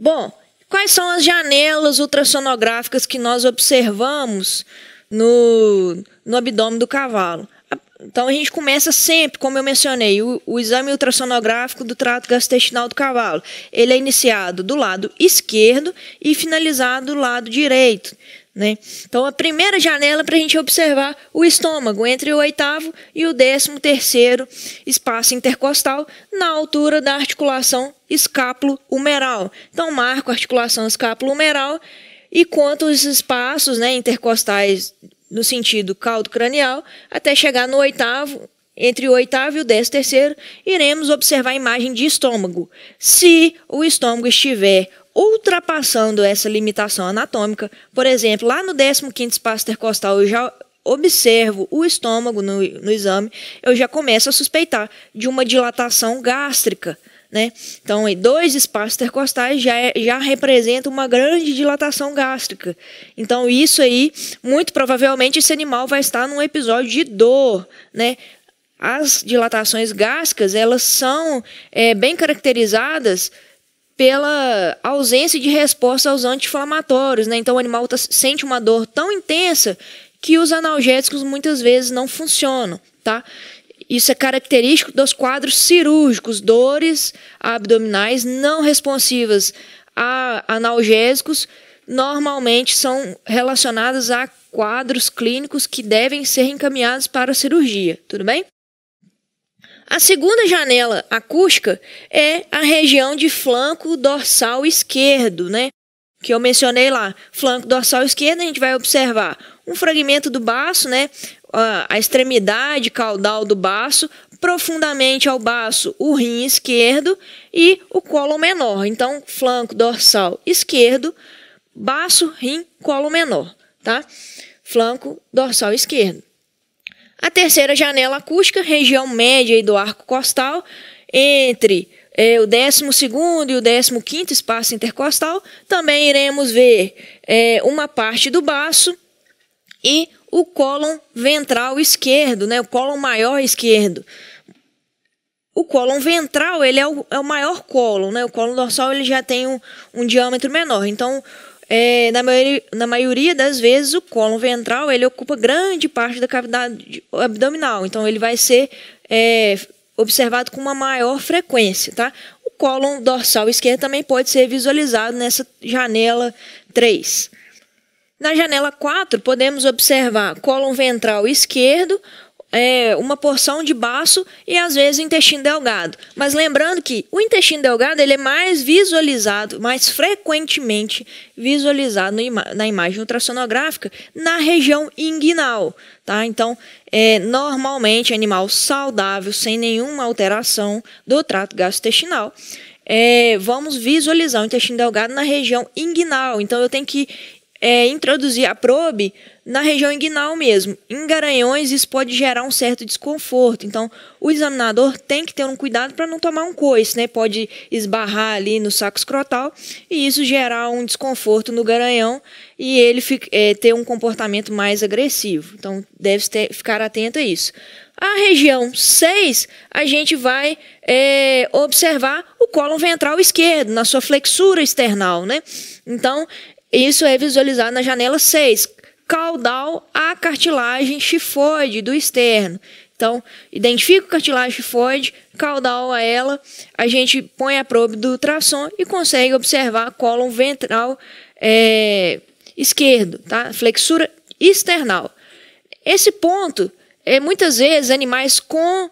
Bom, quais são as janelas ultrassonográficas que nós observamos no, no abdômen do cavalo? Então a gente começa sempre, como eu mencionei, o, o, exame ultrassonográfico do trato gastrointestinal do cavalo. Ele é iniciado do lado esquerdo e finalizado do lado direito. Né? Então, a primeira janela para a gente observar o estômago, entre o oitavo e o décimo terceiro espaço intercostal, na altura da articulação escápulo-humeral. Então, marco a articulação escápulo-humeral e conto os espaços né, intercostais no sentido caudo cranial até chegar no oitavo. Entre o oitavo e o décimo terceiro, iremos observar a imagem de estômago. Se o estômago estiver ultrapassando essa limitação anatômica. Por exemplo, lá no 15º espaço intercostal eu já observo o estômago no, no exame, eu já começo a suspeitar de uma dilatação gástrica. Né? Então, dois espaços intercostais já, é, já representa uma grande dilatação gástrica. Então, isso aí, muito provavelmente, esse animal vai estar num episódio de dor. Né? As dilatações gástricas, elas são é, bem caracterizadas pela ausência de resposta aos anti-inflamatórios. Né? Então o animal tá, sente uma dor tão intensa que os analgésicos muitas vezes não funcionam. Tá? Isso é característico dos quadros cirúrgicos, dores abdominais não responsivas a analgésicos normalmente são relacionadas a quadros clínicos que devem ser encaminhados para a cirurgia, tudo bem? A segunda janela acústica é a região de flanco dorsal esquerdo, né? Que eu mencionei lá. Flanco dorsal esquerdo, a gente vai observar um fragmento do baço, né? A extremidade caudal do baço, profundamente ao baço o rim esquerdo e o colo menor. Então, flanco dorsal esquerdo, baço, rim, colo menor, tá? Flanco dorsal esquerdo. A terceira janela acústica, região média do arco costal, entre é, o 12 e o 15 espaço intercostal, também iremos ver é, uma parte do baço e o cólon ventral esquerdo, né, o cólon maior esquerdo. O cólon ventral ele é, o, é o maior cólon, né, o cólon dorsal ele já tem um, um diâmetro menor. Então, é, na, maioria, na maioria das vezes, o cólon ventral ele ocupa grande parte da cavidade abdominal, então ele vai ser é, observado com uma maior frequência. Tá? O cólon dorsal esquerdo também pode ser visualizado nessa janela 3. Na janela 4, podemos observar cólon ventral esquerdo, é, uma porção de baço e às vezes intestino delgado. Mas lembrando que o intestino delgado ele é mais visualizado, mais frequentemente visualizado na imagem ultrassonográfica na região inguinal. Tá? Então, é, normalmente, animal saudável, sem nenhuma alteração do trato gastrointestinal. É, vamos visualizar o intestino delgado na região inguinal. Então, eu tenho que é, introduzir a probe na região inguinal mesmo. Em garanhões, isso pode gerar um certo desconforto. Então, o examinador tem que ter um cuidado para não tomar um coice, né? Pode esbarrar ali no saco escrotal e isso gerar um desconforto no garanhão e ele é, ter um comportamento mais agressivo. Então, deve ter, ficar atento a isso. A região 6, a gente vai é, observar o colo ventral esquerdo, na sua flexura external, né? Então, isso é visualizado na janela 6, caudal à cartilagem chifoide do externo. Então, identifica a cartilagem chifoide, caudal a ela, a gente põe a probe do ultrassom e consegue observar a cólon ventral é, esquerdo, tá? flexura external. Esse ponto, é, muitas vezes, animais com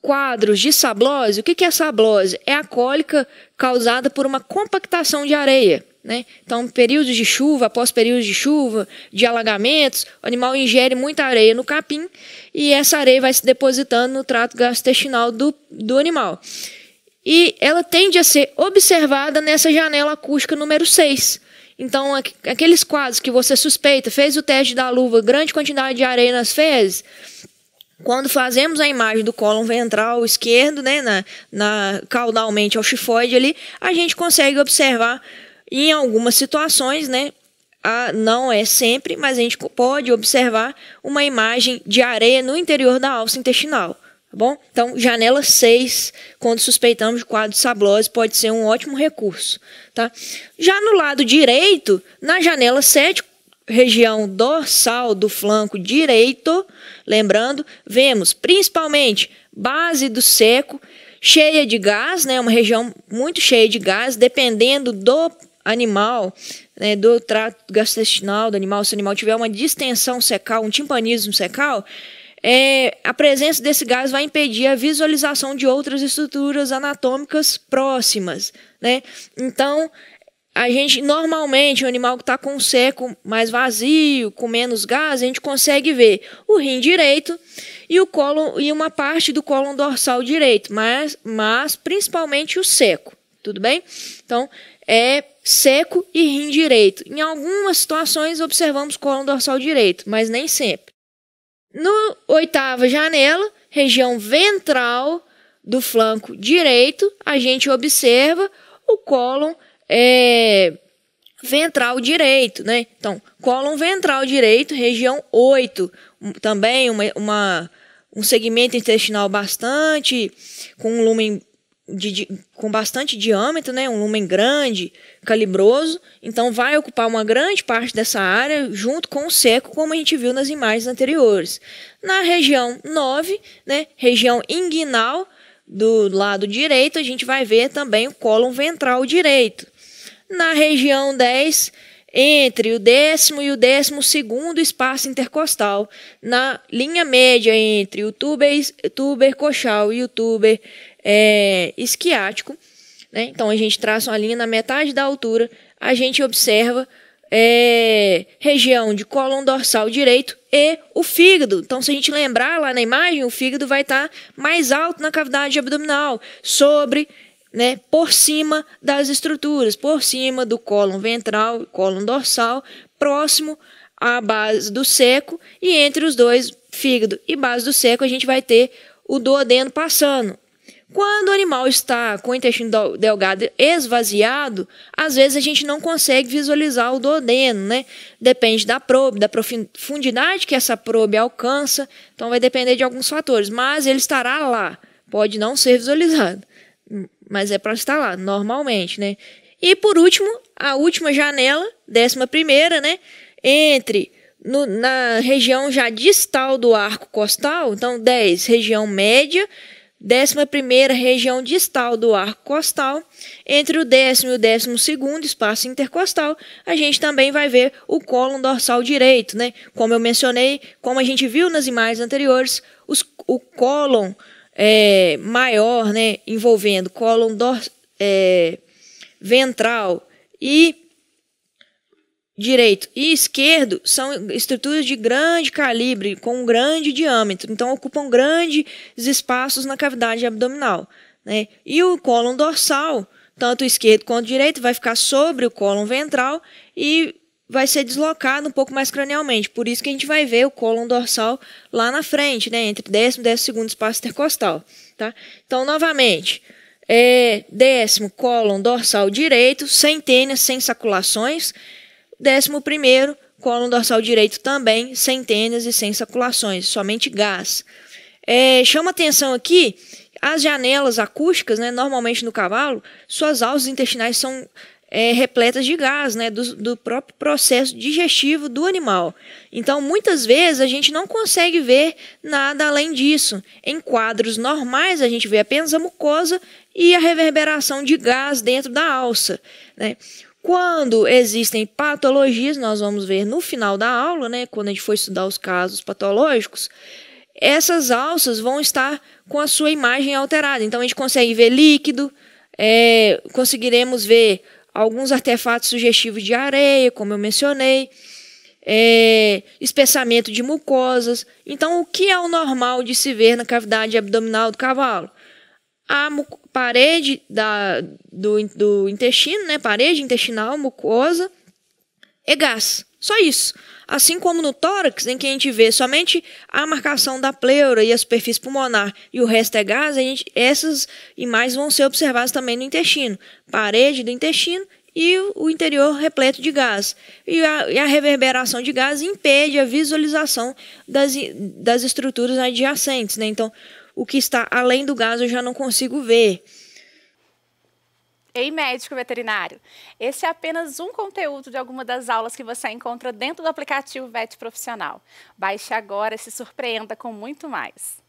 quadros de sablose, o que é sablose? É a cólica causada por uma compactação de areia. Né? Então, períodos de chuva, após períodos de chuva, de alagamentos, o animal ingere muita areia no capim e essa areia vai se depositando no trato gastrointestinal do, do animal. E ela tende a ser observada nessa janela acústica número 6. Então, aqueles quadros que você suspeita, fez o teste da luva, grande quantidade de areia nas fezes, quando fazemos a imagem do cólon ventral esquerdo, né, na, na caudalmente ao chifoide ali, a gente consegue observar e em algumas situações, né, a, não é sempre, mas a gente pode observar uma imagem de areia no interior da alça intestinal. Tá bom? Então, janela 6, quando suspeitamos de quadro de sablose, pode ser um ótimo recurso. Tá? Já no lado direito, na janela 7, região dorsal do flanco direito, lembrando, vemos principalmente base do seco, cheia de gás, né, uma região muito cheia de gás, dependendo do animal, né, do trato gastrointestinal do animal, se o animal tiver uma distensão secal, um timpanismo secal, é, a presença desse gás vai impedir a visualização de outras estruturas anatômicas próximas. Né? Então, a gente normalmente, um animal que está com seco mais vazio, com menos gás, a gente consegue ver o rim direito e, o colo, e uma parte do colo dorsal direito, mas, mas principalmente o seco. Tudo bem? Então, é seco e rim direito. Em algumas situações, observamos colo dorsal direito, mas nem sempre. No oitava janela, região ventral do flanco direito, a gente observa o colo é, ventral direito, né? Então, colo ventral direito, região 8, também uma, uma, um segmento intestinal bastante, com um lumen de, de, com bastante diâmetro, né? um lumen grande, calibroso, então vai ocupar uma grande parte dessa área junto com o seco, como a gente viu nas imagens anteriores. Na região 9, né? região inguinal, do lado direito, a gente vai ver também o cólon ventral direito. Na região 10, entre o décimo e o décimo segundo espaço intercostal, na linha média entre o tuber, tuber coxal e o tuber é, esquiático. Né? Então, a gente traça uma linha na metade da altura, a gente observa é, região de cólon dorsal direito e o fígado. Então, se a gente lembrar lá na imagem, o fígado vai estar tá mais alto na cavidade abdominal, sobre né, por cima das estruturas, por cima do colo ventral, e colo dorsal, próximo à base do seco e entre os dois, fígado e base do seco, a gente vai ter o duodeno passando. Quando o animal está com o intestino delgado esvaziado, às vezes a gente não consegue visualizar o duodeno, né? Depende da probe, da profundidade que essa probe alcança, então vai depender de alguns fatores, mas ele estará lá, pode não ser visualizado mas é para instalar tá normalmente, né? E por último, a última janela, décima primeira, né? Entre no, na região já distal do arco costal, então 10, região média, 11 região distal do arco costal, entre o décimo e o décimo segundo espaço intercostal, a gente também vai ver o cólon dorsal direito, né? Como eu mencionei, como a gente viu nas imagens anteriores, os, o cólon é, maior, né, envolvendo cólon é, ventral e direito e esquerdo são estruturas de grande calibre, com um grande diâmetro, então ocupam grandes espaços na cavidade abdominal. Né? E o cólon dorsal, tanto esquerdo quanto direito, vai ficar sobre o cólon ventral e vai ser deslocado um pouco mais cranialmente. Por isso que a gente vai ver o cólon dorsal lá na frente, né? Entre décimo e décimo segundo espaço intercostal, tá? Então, novamente, é, décimo cólon dorsal direito, sem tênias, sem saculações. Décimo primeiro, cólon dorsal direito também, sem tênias e sem saculações, somente gás. É, chama atenção aqui as janelas acústicas, né, normalmente no cavalo, suas alças intestinais são é, repletas de gás, né, do, do, próprio processo digestivo do animal. Então, muitas vezes a gente não consegue ver nada além disso. Em quadros normais, a gente vê apenas a mucosa e a reverberação de gás dentro da alça. Né? Quando existem patologias, nós vamos ver no final da aula, né, quando a gente for estudar os casos patológicos, essas alças vão estar com a sua imagem alterada. Então, a gente consegue ver líquido, é, conseguiremos ver alguns artefatos sugestivos de areia, como eu mencionei, é, espessamento de mucosas. Então, o que é o normal de se ver na cavidade abdominal do cavalo? A parede da, do, do intestino, né, parede intestinal, mucosa, e gás. Só isso. Assim como no tórax, em que a gente vê somente a marcação da pleura e a superfície pulmonar e o resto é gás, a gente, essas imagens vão ser observadas também no intestino. Parede do intestino e o interior repleto de gás. E a, e a reverberação de gás impede a visualização das, das estruturas adjacentes. Né? Então, o que está além do gás eu já não consigo ver. Ei médico veterinário, esse é apenas um conteúdo de alguma das aulas que você encontra dentro do aplicativo Vet Profissional. Baixe agora e se surpreenda com muito mais.